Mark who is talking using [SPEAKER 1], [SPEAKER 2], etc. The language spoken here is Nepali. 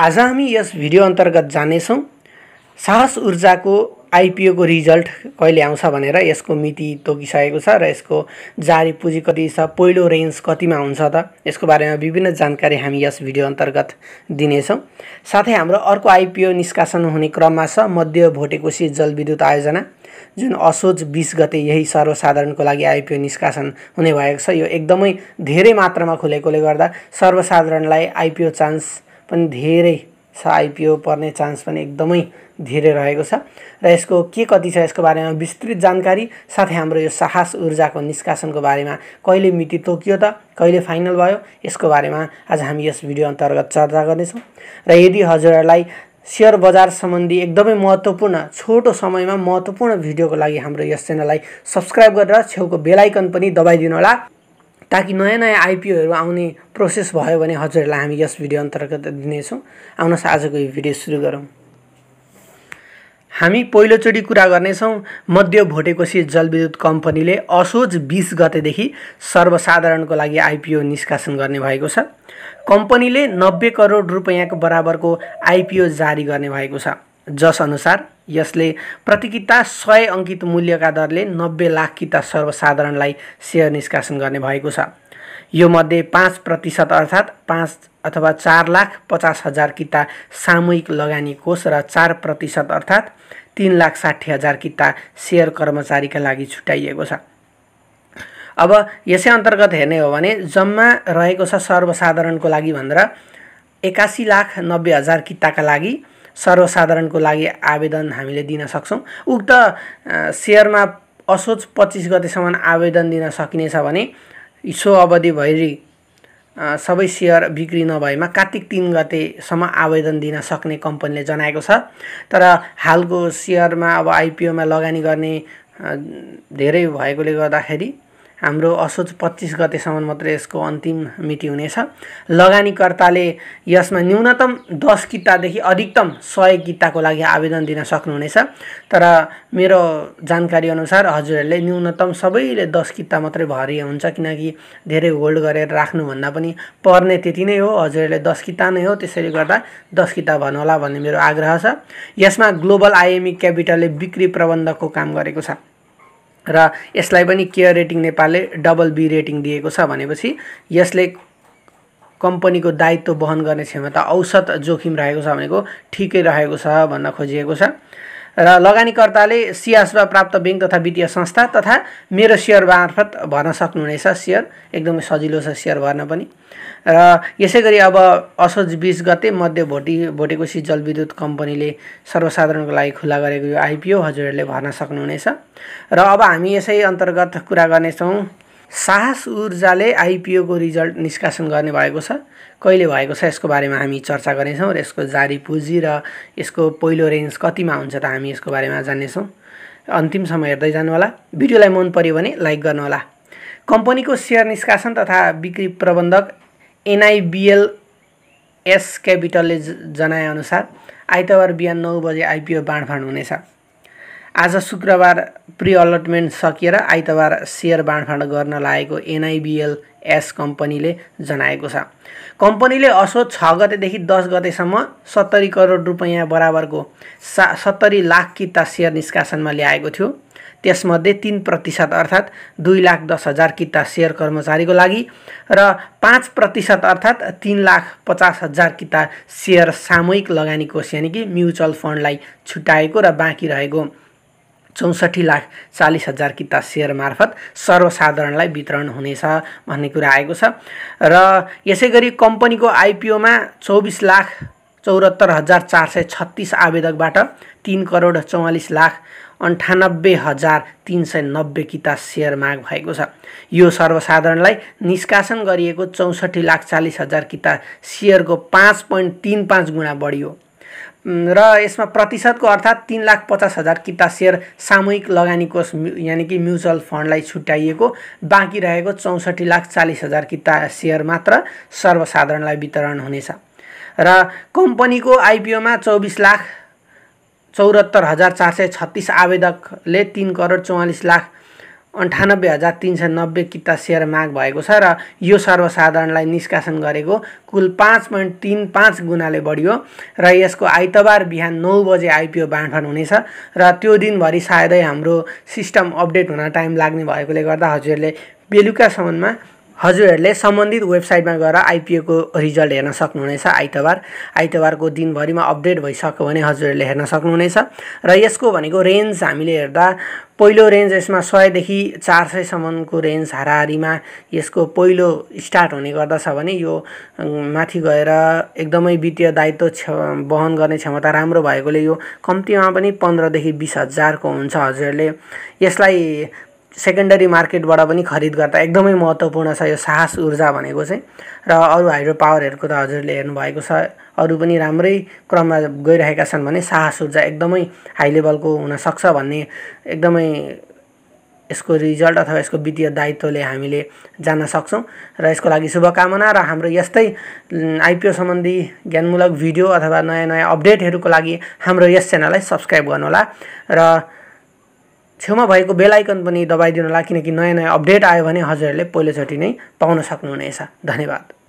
[SPEAKER 1] आज हामी यस भिडियो अन्तर्गत जानेछौँ साहस ऊर्जाको आइपिओको रिजल्ट कहिले आउँछ भनेर यसको मिति तोकिसकेको छ र यसको जारी पुँजी कति छ पहिलो रेन्ज कतिमा हुन्छ त यसको बारेमा विभिन्न जानकारी हामी यस भिडियो अन्तर्गत दिनेछौँ साथै हाम्रो अर्को आइपिओ निष्कासन हुने क्रममा छ मध्य भोटेकोशी जलविद्युत आयोजना जुन असोज बिस गते यही सर्वसाधारणको लागि आइपिओ निष्कासन हुने भएको छ यो एकदमै धेरै मात्रामा खुलेकोले गर्दा सर्वसाधारणलाई आइपिओ चान्स पनि धेरै छ आइपिओ पर्ने चान्स पनि एकदमै धेरै रहेको छ र यसको के कति छ यसको बारेमा विस्तृत जानकारी साथै हाम्रो यो साहस ऊर्जाको निष्कासनको बारेमा कहिले मिति तोकियो त कहिले फाइनल भयो यसको बारेमा आज हामी यस भिडियो अन्तर्गत चर्चा गर्नेछौँ र यदि हजुरहरूलाई सेयर बजार सम्बन्धी एकदमै महत्त्वपूर्ण छोटो समयमा महत्त्वपूर्ण भिडियोको लागि हाम्रो यस च्यानललाई सब्सक्राइब गरेर छेउको बेलायकन पनि दबाइदिनु होला ताकि नयाँ नयाँ आइपिओहरू आउने प्रोसेस भयो भने हजुरहरूलाई हामी यस भिडियो अन्तर्गत दिनेछौँ आउनुहोस् आजको यो भिडियो सुरु गरौँ हामी पहिलोचोटि कुरा गर्नेछौँ मध्य भोटेकोसी जलविद्युत कम्पनीले असोज बिस गतेदेखि सर्वसाधारणको लागि आइपिओ निष्कासन गर्ने भएको छ कम्पनीले नब्बे करोड रुपियाँको बराबरको आइपिओ जारी गर्ने भएको छ जसअनुसार यसले प्रतिकिता सय अङ्कित मूल्यका दरले नब्बे लाख किता सर्वसाधारणलाई सेयर निष्कासन गर्ने भएको छ यो मध्ये पाँच प्रतिशत अर्थात् पाँच अथवा चार लाख पचास हजार किता सामूहिक लगानी कोष र चार प्रतिशत अर्थात् तिन लाख साठी हजार किता सेयर कर्मचारीका लागि छुट्याइएको छ अब यसै अन्तर्गत हेर्ने हो भने जम्मा रहेको छ सर्वसाधारणको लागि भनेर एकासी लाख नब्बे हजार किताका लागि सर्वसाधारणको लागि आवेदन हामीले दिन सक्छौँ उक्त सेयरमा असोज पच्चिस गतेसम्म आवेदन दिन सकिनेछ भने सो अवधि भइरी सबै सेयर बिक्री नभएमा कार्तिक तिन गतेसम्म आवेदन दिन सक्ने कम्पनीले जनाएको छ तर हालको सेयरमा अब आइपिओमा लगानी गर्ने धेरै भएकोले गर्दाखेरि हाम्रो असोज पच्चिस गतेसम्म मात्र यसको अन्तिम मिति हुनेछ लगानीकर्ताले यसमा न्यूनतम दस कितादेखि अधिकतम सय किताको लागि आवेदन दिन सक्नुहुनेछ तर मेरो जानकारी अनुसार हजुरहरूले न्यूनतम सबैले दस किता मात्रै भरि हुन्छ किनकि धेरै होल्ड गरेर राख्नुभन्दा पनि पर्ने त्यति नै हो हजुरहरूले दस किता नै हो त्यसैले गर्दा दस किता भन्नुहोला भन्ने मेरो आग्रह छ यसमा ग्लोबल आइएमई क्यापिटलले बिक्री प्रबन्धको काम गरेको छ र यसलाई पनि केयर रेटिङ नेपालले डबल बी रेटिङ दिएको छ भनेपछि यसले कम्पनीको दायित्व वहन गर्ने क्षमता औसत जोखिम रहेको छ भनेको ठिकै रहेको छ भन्न खोजिएको छ र लगानीकर्ताले सियासुवा प्राप्त ब्याङ्क तथा वित्तीय संस्था तथा मेरो सेयर मार्फत भर्न सक्नुहुनेछ सेयर एकदमै सजिलो छ सेयर भर्न पनि र यसै गरी अब असोज बिस गते मध्य भोटी भोटेकोसी जलविद्युत कम्पनीले सर्वसाधारणको लागि खुला गरेको यो आइपिओ हजुरहरूले भर्न सक्नुहुनेछ र अब हामी यसै अन्तर्गत कुरा गर्नेछौँ साहस ऊर्जाले आइपिओको रिजल्ट निष्कासन गर्ने भएको छ कहिले भएको छ यसको बारेमा हामी चर्चा गर्नेछौँ र यसको जारी पुँजी र यसको पहिलो रेन्ज कतिमा हुन्छ त हामी यसको बारेमा जान्नेछौँ समय हेर्दै जानुहोला भिडियोलाई मन पऱ्यो भने लाइक गर्नुहोला कम्पनीको सेयर निष्कासन तथा बिक्री प्रबन्धक एनआइबिएल एस क्यापिटलले जनाएअनुसार आइतबार बिहान नौ बजे आइपिओ बाँडफाँड हुनेछ आज शुक्रबार प्रि अलटमेन्ट सकिएर आइतबार सेयर बाँडफाँड गर्न लागेको एनआइबिएल एस कम्पनीले जनाएको छ कम्पनीले असो छ गतेदेखि दस गतेसम्म सत्तरी करोड रुपियाँ बराबरको सा सत्तरी लाख किता सेयर निष्कासनमा ल्याएको थियो त्यसमध्ये तिन प्रतिशत अर्थात् दुई लाख दस हजार किता सेयर कर्मचारीको लागि र पाँच प्रतिशत अर्थात् तिन लाख पचास हजार किता सेयर सामूहिक लगानी कोष यानि कि म्युचुअल फन्डलाई छुट्याएको र बाँकी रहेको चौसठी लाख चालिस हजार किता सेयर मार्फत सर्वसाधारणलाई वितरण हुनेछ भन्ने कुरा आएको छ र यसै गरी कम्पनीको आइपिओमा चौबिस लाख चौहत्तर हजार चार सय छत्तिस आवेदकबाट तिन करोड चौवालिस लाख अन्ठानब्बे हजार तिन सय नब्बे किता सेयर माग भएको छ यो सर्वसाधारणलाई निष्कासन गरिएको चौसठी लाख चालिस हजार किता सेयरको पाँच पोइन्ट तिन पाँच गुणा बढियो र यसमा प्रतिशतको अर्थात् तिन लाख पचास हजार किता सेयर सामूहिक लगानी कोष यानि कि म्युचुअल फन्डलाई छुट्याइएको बाँकी रहेको चौसठी लाख चालिस हजार किता सेयर मात्र सर्वसाधारणलाई वितरण हुनेछ र कम्पनीको आइपिओमा चौबिस लाख चौरात्तर हजार चार सय छत्तिस आवेदकले तिन करोड चौवालिस लाख अन्ठानब्बे हजार तिन सय नब्बे किता सेयर माग भएको छ र यो सर्वसाधारणलाई निष्कासन गरेको कुल पाँच पोइन्ट तिन पाँच गुणाले बढ्यो र यसको आइतबार बिहान नौ बजे आइपिओ बाँडफाँड हुनेछ र त्यो दिनभरि सायदै हाम्रो सिस्टम अपडेट हुन टाइम लाग्ने भएकोले गर्दा हजुरहरूले बेलुकासम्ममा हजुरहरूले सम्बन्धित वेबसाइटमा गएर आइपिओको रिजल्ट हेर्न सक्नुहुनेछ आइतबार आइतबारको दिनभरिमा अपडेट भइसक्यो भने हजुरहरूले हेर्न सक्नुहुनेछ र यसको भनेको रेन्ज हामीले हेर्दा पहिलो रेन्ज यसमा सयदेखि चार सयसम्मको रेन्ज हाराहारीमा यसको पहिलो स्टार्ट हुने गर्दछ भने यो माथि गएर एकदमै वित्तीय दायित्व क्ष वहन गर्ने क्षमता राम्रो भएकोले यो कम्तीमा पनि पन्ध्रदेखि बिस हजारको हुन्छ हजुरहरूले यसलाई सेकेन्डरी मार्केटबाट पनि खरिद गर्दा एकदमै महत्त्वपूर्ण छ यो साहस ऊर्जा भनेको चाहिँ र अरू हाइड्रो पावरहरूको त हजुरले हेर्नुभएको छ अरू पनि राम्रै क्रममा गइरहेका छन् भने साहस ऊर्जा एकदमै हाई लेभलको हुनसक्छ भन्ने एकदमै यसको रिजल्ट अथवा यसको वित्तीय दायित्वले हामीले जान्न सक्छौँ र यसको लागि शुभकामना र हाम्रो यस्तै आइपिओ सम्बन्धी ज्ञानमूलक भिडियो अथवा नयाँ नयाँ अपडेटहरूको लागि हाम्रो यस च्यानललाई सब्सक्राइब गर्नुहोला र छेउमा भएको आइकन पनि होला किनकि नयाँ नयाँ अपडेट आयो भने हजुरहरूले पहिलोचोटि नै पाउन सक्नुहुनेछ धन्यवाद